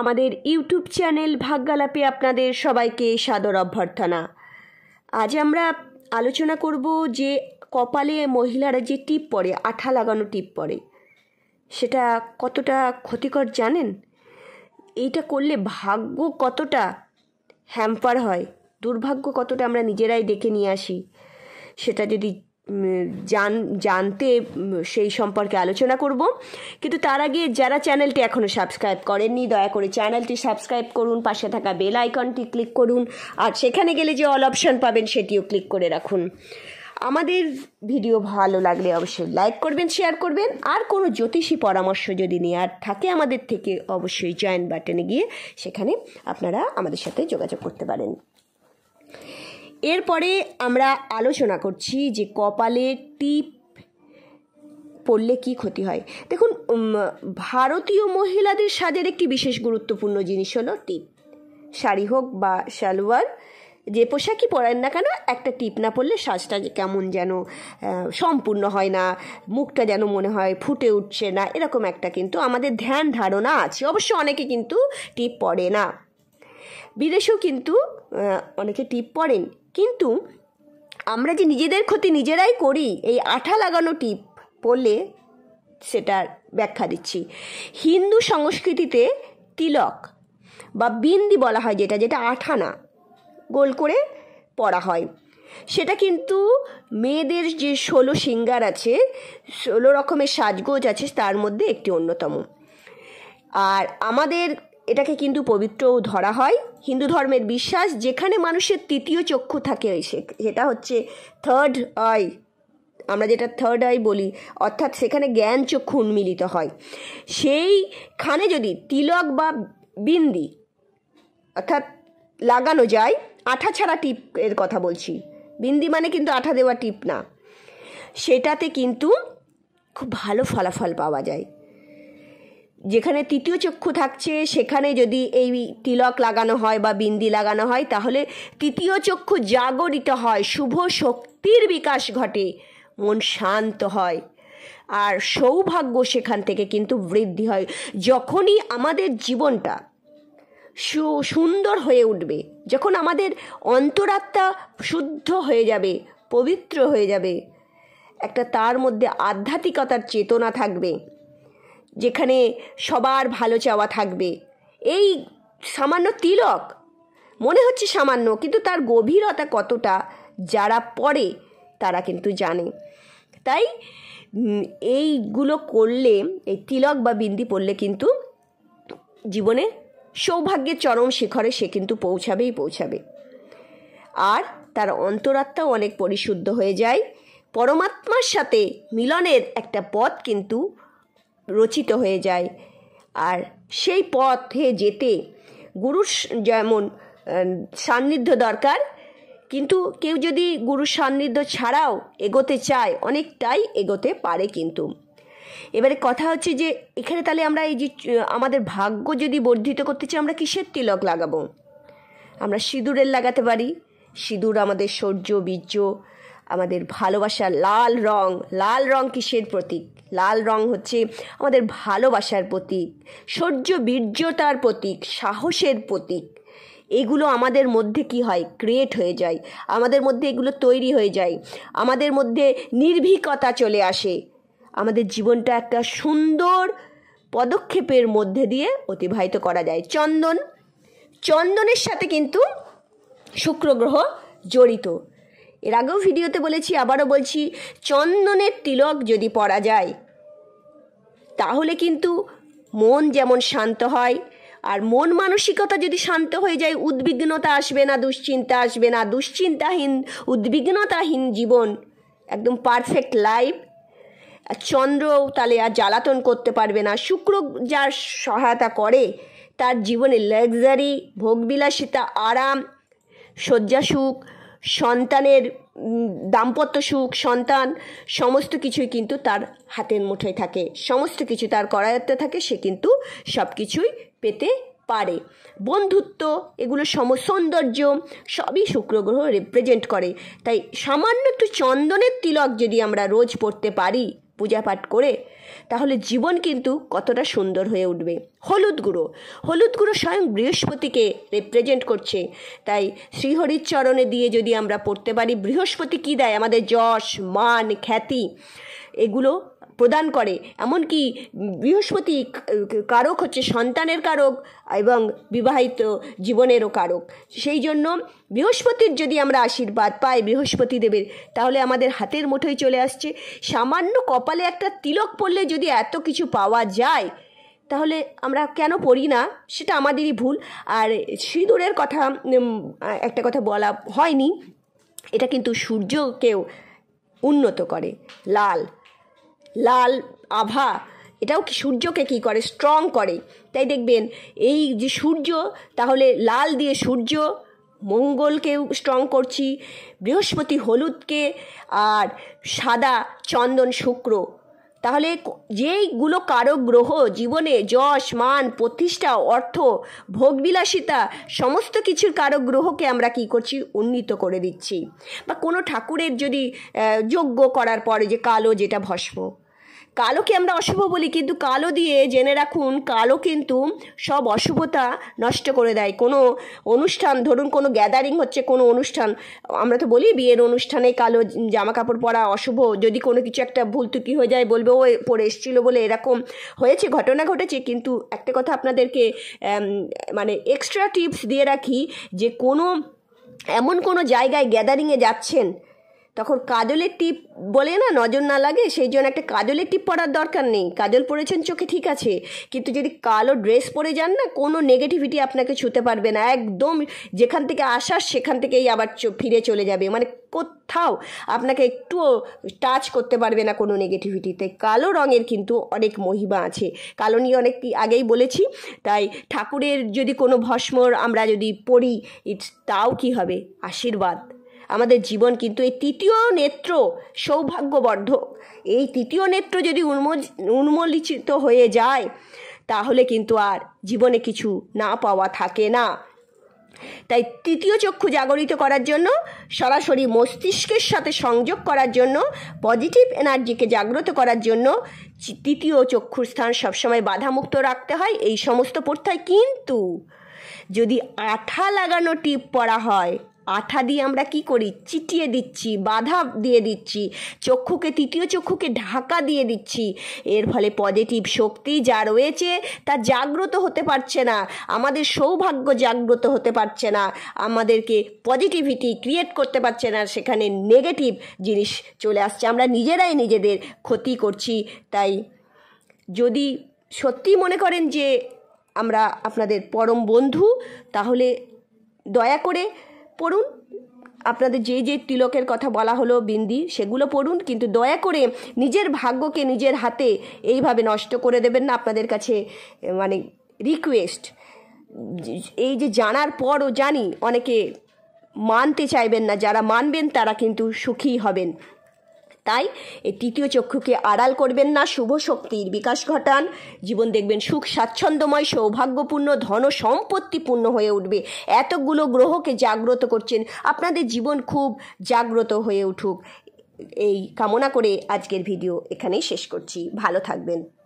আমাদের YouTube channel ভাগ্যালাপে আপনাদের সবাইকে সাদর অভ্যর্থনা আজ আমরা আলোচনা করব যে কপালে মহিলারা যে টিপ পরে আঠা লাগানো টিপ পরে সেটা কতটা ক্ষতিকর জানেন এইটা করলে ভাগ্য কতটা হ্যাম্পার হয় দুর্ভাগ্য কতটা আমরা নিজেরাই ডেকে নিয়ে আসি সেটা যদি জান জানতে সেই সম্পর্কে আলোচনা করব কিন্তু তার আগে যারা চ্যানেলটি এখনও সাবস্ক্রাইব করেননি দয়া করে চ্যানেলটি সাবস্ক্রাইব করুন পাশে থাকা বেল আইকনটি ক্লিক করুন আর সেখানে গেলে যে অল অপশন পাবেন সেটিও ক্লিক করে রাখুন আমাদের ভিডিও ভালো লাগলে অবশ্যই লাইক করবেন শেয়ার করবেন আর কোনো জ্যোতিষী পরামর্শ যদি নেওয়ার থাকে আমাদের থেকে অবশ্যই জয়েন্ট বাটনে গিয়ে সেখানে আপনারা আমাদের সাথে যোগাযোগ করতে পারেন এরপরে আমরা আলোচনা করছি যে কপালে টিপ পড়লে কি ক্ষতি হয় দেখুন ভারতীয় মহিলাদের সাজের একটি বিশেষ গুরুত্বপূর্ণ জিনিস হলো টিপ শাড়ি হোক বা সালোয়ার যে পোশাকই পরেন না কেন একটা টিপ না পরলে সাজটা কেমন যেন সম্পূর্ণ হয় না মুখটা যেন মনে হয় ফুটে উঠছে না এরকম একটা কিন্তু আমাদের ধ্যান ধারণা আছে অবশ্য অনেকে কিন্তু টিপ পরে না বিদেশেও কিন্তু অনেকে টিপ পরেন কিন্তু আমরা যে নিজেদের ক্ষতি নিজেরাই করি এই আঠা লাগানো টিপ পড়লে সেটার ব্যাখ্যা দিচ্ছি হিন্দু সংস্কৃতিতে তিলক বা বিন্দি বলা হয় যেটা যেটা না গোল করে পড়া হয় সেটা কিন্তু মেয়েদের যে ষোলো সিঙ্গার আছে ষোলো রকমের সাজগোজ আছে তার মধ্যে একটি অন্যতম আর আমাদের এটাকে কিন্তু পবিত্রও ধরা হয় হিন্দু ধর্মের বিশ্বাস যেখানে মানুষের তৃতীয় চক্ষু থাকে সে সেটা হচ্ছে থার্ড আই আমরা যেটা থার্ড আই বলি অর্থাৎ সেখানে জ্ঞান চক্ষু উন্মিলিত হয় সেইখানে যদি তিলক বা বিন্দি অর্থাৎ লাগানো যায় আঠা ছাড়া টিপ এর কথা বলছি বিন্দি মানে কিন্তু আঠা দেওয়া টিপ না সেটাতে কিন্তু খুব ভালো ফলাফল পাওয়া যায় যেখানে তৃতীয় চক্ষু থাকছে সেখানে যদি এই তিলক লাগানো হয় বা বিন্দি লাগানো হয় তাহলে তৃতীয় চক্ষু জাগরিত হয় শুভ শক্তির বিকাশ ঘটে মন শান্ত হয় আর সৌভাগ্য সেখান থেকে কিন্তু বৃদ্ধি হয় যখনই আমাদের জীবনটা সু সুন্দর হয়ে উঠবে যখন আমাদের অন্তরাত্মা শুদ্ধ হয়ে যাবে পবিত্র হয়ে যাবে একটা তার মধ্যে আধ্যাত্মিকতার চেতনা থাকবে যেখানে সবার ভালো চাওয়া থাকবে এই সামান্য তিলক মনে হচ্ছে সামান্য কিন্তু তার গভীরতা কতটা যারা পড়ে তারা কিন্তু জানে তাই এইগুলো করলে এই তিলক বা বিন্দি পড়লে কিন্তু জীবনে সৌভাগ্যের চরম শিখরে সে কিন্তু পৌঁছাবেই পৌঁছাবে আর তার অন্তরাত্মাও অনেক পরিশুদ্ধ হয়ে যায় পরমাত্মার সাথে মিলনের একটা পথ কিন্তু রচিত হয়ে যায় আর সেই পথে যেতে গুরুর যেমন সান্নিধ্য দরকার কিন্তু কেউ যদি গুরুর সান্নিধ্য ছাড়াও এগোতে চায় অনেকটাই এগোতে পারে কিন্তু এবারে কথা হচ্ছে যে এখানে তাহলে আমরা এই যে আমাদের ভাগ্য যদি বর্ধিত করতে চাই আমরা কিসের তিলক লাগাবো আমরা সিঁদুরের লাগাতে পারি সিঁদুর আমাদের শৌর্য বীর্য আমাদের ভালোবাসার লাল রং লাল রং কিসের প্রতীক লাল রং হচ্ছে আমাদের ভালোবাসার প্রতীক শৌর্য বীর্যতার প্রতীক সাহসের প্রতীক এগুলো আমাদের মধ্যে কি হয় ক্রিয়েট হয়ে যায় আমাদের মধ্যে এগুলো তৈরি হয়ে যায় আমাদের মধ্যে নির্ভীকতা চলে আসে আমাদের জীবনটা একটা সুন্দর পদক্ষেপের মধ্যে দিয়ে অতিবাহিত করা যায় চন্দন চন্দনের সাথে কিন্তু শুক্রগ্রহ জড়িত এর আগেও ভিডিওতে বলেছি আবারও বলছি চন্দনের তিলক যদি পরা যায় তাহলে কিন্তু মন যেমন শান্ত হয় আর মন মানসিকতা যদি শান্ত হয়ে যায় উদ্বিগ্নতা আসবে না দুশ্চিন্তা আসবে না দুশ্চিন্তাহীন উদ্বিগ্নতাহীন জীবন একদম পারফেক্ট লাইফ চন্দ্র তাহলে আর জ্বালাতন করতে পারবে না শুক্র যার সহায়তা করে তার জীবনে লাক্সারি ভোগবিলাসিতা আরাম শয্যাসুখ সন্তানের দাম্পত্য সুখ সন্তান সমস্ত কিছুই কিন্তু তার হাতের মুঠোয় থাকে সমস্ত কিছু তার করায়ত্তে থাকে সে কিন্তু সব কিছুই পেতে পারে বন্ধুত্ব এগুলো সম সৌন্দর্য সবই শুক্র গ্রহ রিপ্রেজেন্ট করে তাই সামান্য একটু চন্দনের তিলক যদি আমরা রোজ পড়তে পারি পূজা পাঠ করে তাহলে জীবন কিন্তু কতটা সুন্দর হয়ে উঠবে হলুদ গুঁড়ো হলুদ গুঁড়ো স্বয়ং বৃহস্পতিকে রিপ্রেজেন্ট করছে তাই শ্রীহরির চরণে দিয়ে যদি আমরা পড়তে পারি বৃহস্পতি কী দেয় আমাদের যশ মান খ্যাতি এগুলো প্রদান করে এমনকি বৃহস্পতি কারক হচ্ছে সন্তানের কারক এবং বিবাহিত জীবনেরও কারক সেই জন্য বৃহস্পতির যদি আমরা আশীর্বাদ পাই বৃহস্পতি দেবের তাহলে আমাদের হাতের মুঠোয় চলে আসছে সামান্য কপালে একটা তিলক পড়লে যদি এত কিছু পাওয়া যায় তাহলে আমরা কেন পড়ি না সেটা আমাদেরই ভুল আর সিঁদুরের কথা একটা কথা বলা হয়নি এটা কিন্তু সূর্যকেও উন্নত করে লাল লাল আভা এটাও কি সূর্যকে কি করে স্ট্রং করে তাই দেখবেন এই যে সূর্য তাহলে লাল দিয়ে সূর্য মঙ্গলকেও স্ট্রং করছি বৃহস্পতি হলুদকে আর সাদা চন্দন শুক্র তাহলে যেইগুলো কারো গ্রহ জীবনে যশ মান প্রতিষ্ঠা অর্থ ভোগবিলাসিতা সমস্ত কিছুর কারো গ্রহকে আমরা কি করছি উন্নীত করে দিচ্ছি বা কোনো ঠাকুরের যদি যজ্ঞ করার পরে যে কালো যেটা ভস্ম কালোকে আমরা অশুভ বলি কিন্তু কালো দিয়ে জেনে রাখুন কালো কিন্তু সব অশুভতা নষ্ট করে দেয় কোনো অনুষ্ঠান ধরুন কোনো গ্যাদারিং হচ্ছে কোনো অনুষ্ঠান আমরা তো বলি বিয়ের অনুষ্ঠানে কালো জামা কাপড় পরা অশুভ যদি কোনো কিছু একটা ভুল তুকি হয়ে যায় বলবে ও পরে এসছিলো বলে এরকম হয়েছে ঘটনা ঘটেছে কিন্তু একটা কথা আপনাদেরকে মানে এক্সট্রা টিপস দিয়ে রাখি যে কোনো এমন কোনো জায়গায় গ্যাদারিংয়ে যাচ্ছেন তখন কাজলের টিপ বলে না নজর না লাগে সেই জন্য একটা কাজলের টিপ পরার দরকার নেই কাজল পরেছেন চোখে ঠিক আছে কিন্তু যদি কালো ড্রেস পরে যান না কোনো নেগেটিভিটি আপনাকে ছুতে পারবে না একদম যেখান থেকে আসার সেখান থেকেই আবার ফিরে চলে যাবে মানে কোথাও আপনাকে একটুও টাচ করতে পারবে না কোনো নেগেটিভিটিতে কালো রঙের কিন্তু অনেক মহিমা আছে কালো নিয়ে অনেক আগেই বলেছি তাই ঠাকুরের যদি কোনো ভস্মর আমরা যদি পড়ি তাও কি হবে আশীর্বাদ আমাদের জীবন কিন্তু এই তৃতীয় নেত্র সৌভাগ্যবর্ধক এই তৃতীয় নেত্র যদি উন্মোচ উন্মোলিচিত হয়ে যায় তাহলে কিন্তু আর জীবনে কিছু না পাওয়া থাকে না তাই তৃতীয় চক্ষু জাগরিত করার জন্য সরাসরি মস্তিষ্কের সাথে সংযোগ করার জন্য পজিটিভ এনার্জিকে জাগ্রত করার জন্য তৃতীয় চক্ষুর স্থান সবসময় বাধামুক্ত রাখতে হয় এই সমস্ত পড়তে কিন্তু যদি আঠা লাগানো টিপ পড়া হয় আঠা দিয়ে আমরা কি করি চিটিয়ে দিচ্ছি বাধা দিয়ে দিচ্ছি চক্ষুকে তৃতীয় চক্ষুকে ঢাকা দিয়ে দিচ্ছি এর ফলে পজিটিভ শক্তি যা রয়েছে তা জাগ্রত হতে পারছে না আমাদের সৌভাগ্য জাগ্রত হতে পারছে না আমাদেরকে পজিটিভিটি ক্রিয়েট করতে পারছে না সেখানে নেগেটিভ জিনিস চলে আসছে আমরা নিজেরাই নিজেদের ক্ষতি করছি তাই যদি সত্যি মনে করেন যে আমরা আপনাদের পরম বন্ধু তাহলে দয়া করে পড়ুন আপনাদের যে যে তিলকের কথা বলা হলো বিন্দি সেগুলো পড়ুন কিন্তু দয়া করে নিজের ভাগ্যকে নিজের হাতে এইভাবে নষ্ট করে দেবেন না আপনাদের কাছে মানে রিকোয়েস্ট এই যে জানার পরও জানি অনেকে মানতে চাইবেন না যারা মানবেন তারা কিন্তু সুখী হবেন তাই এই তৃতীয় চক্ষুকে আড়াল করবেন না শুভ শক্তির বিকাশ ঘটান জীবন দেখবেন সুখ স্বাচ্ছন্দ্যময় সৌভাগ্যপূর্ণ ধন সম্পত্তিপূর্ণ হয়ে উঠবে এতগুলো গ্রহকে জাগ্রত করছেন আপনাদের জীবন খুব জাগ্রত হয়ে উঠুক এই কামনা করে আজকের ভিডিও এখানেই শেষ করছি ভালো থাকবেন